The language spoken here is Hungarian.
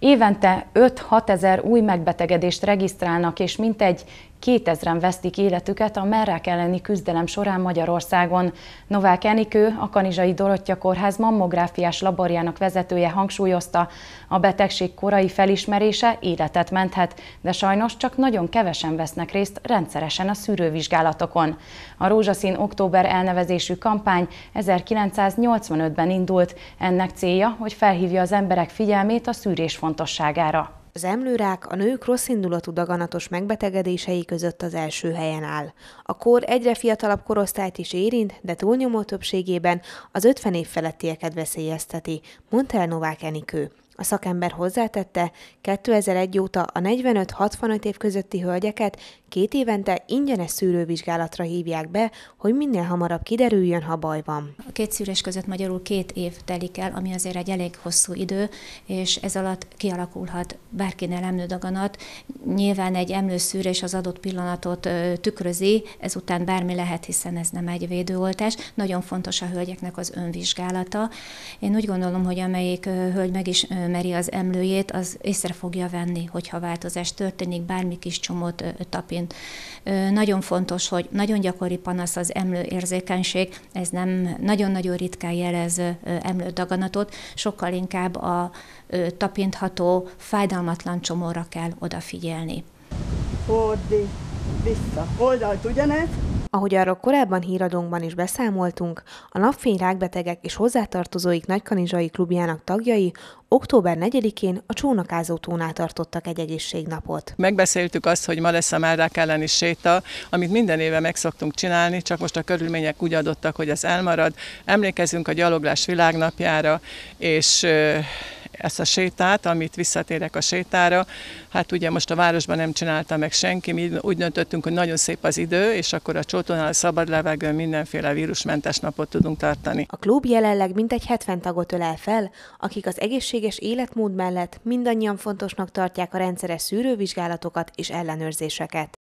Évente 5-6 ezer új megbetegedést regisztrálnak, és mintegy 2000-en vesztik életüket a merrák elleni küzdelem során Magyarországon. Novák Enikő, a Kanizsai Dorottya Kórház mammográfiás laborjának vezetője hangsúlyozta, a betegség korai felismerése életet menthet, de sajnos csak nagyon kevesen vesznek részt rendszeresen a szűrővizsgálatokon. A Rózsaszín Október elnevezésű kampány 1985-ben indult, ennek célja, hogy felhívja az emberek figyelmét a szűrés fontosságára. Az emlőrák a nők rosszindulatú daganatos megbetegedései között az első helyen áll. A kor egyre fiatalabb korosztályt is érint, de túlnyomó többségében az 50 év felettieket veszélyezteti, mondta el Novák Enikő, a szakember hozzátette, 2001 óta a 45-65 év közötti hölgyeket két évente ingyenes szűrővizsgálatra hívják be, hogy minél hamarabb kiderüljön, ha baj van. A két szűrés között magyarul két év telik el, ami azért egy elég hosszú idő, és ez alatt kialakulhat bárkinél emlődaganat. Nyilván egy emlőszűrés az adott pillanatot tükrözi, ezután bármi lehet, hiszen ez nem egy védőoltás. Nagyon fontos a hölgyeknek az önvizsgálata. Én úgy gondolom, hogy amelyik hölgy meg is fölmeri az emlőjét, az észre fogja venni, hogyha változás történik, bármi kis csomót tapint. Nagyon fontos, hogy nagyon gyakori panasz az emlőérzékenység, ez nem nagyon-nagyon ritkán jelez emlődaganatot, sokkal inkább a tapintható, fájdalmatlan csomóra kell odafigyelni. Fordi, vissza, oldalt ugyanez, ahogy arról korábban híradónkban is beszámoltunk, a Napfény rákbetegek és hozzátartozóik Nagykanizsai klubjának tagjai október 4-én a Csónakázó tónál tartottak egy egészségnapot. Megbeszéltük azt, hogy ma lesz a Márdák elleni séta, amit minden éve megszoktunk csinálni, csak most a körülmények úgy adottak, hogy ez elmarad. Emlékezünk a gyaloglás világnapjára, és ezt a sétát, amit visszatérek a sétára. Hát ugye most a városban nem csinálta meg senki, mi úgy döntöttünk, hogy nagyon szép az idő, és akkor a csótonál a szabad levegőn mindenféle vírusmentes napot tudunk tartani. A klub jelenleg mintegy 70 tagot ölel fel, akik az egészséges életmód mellett mindannyian fontosnak tartják a rendszeres szűrővizsgálatokat és ellenőrzéseket.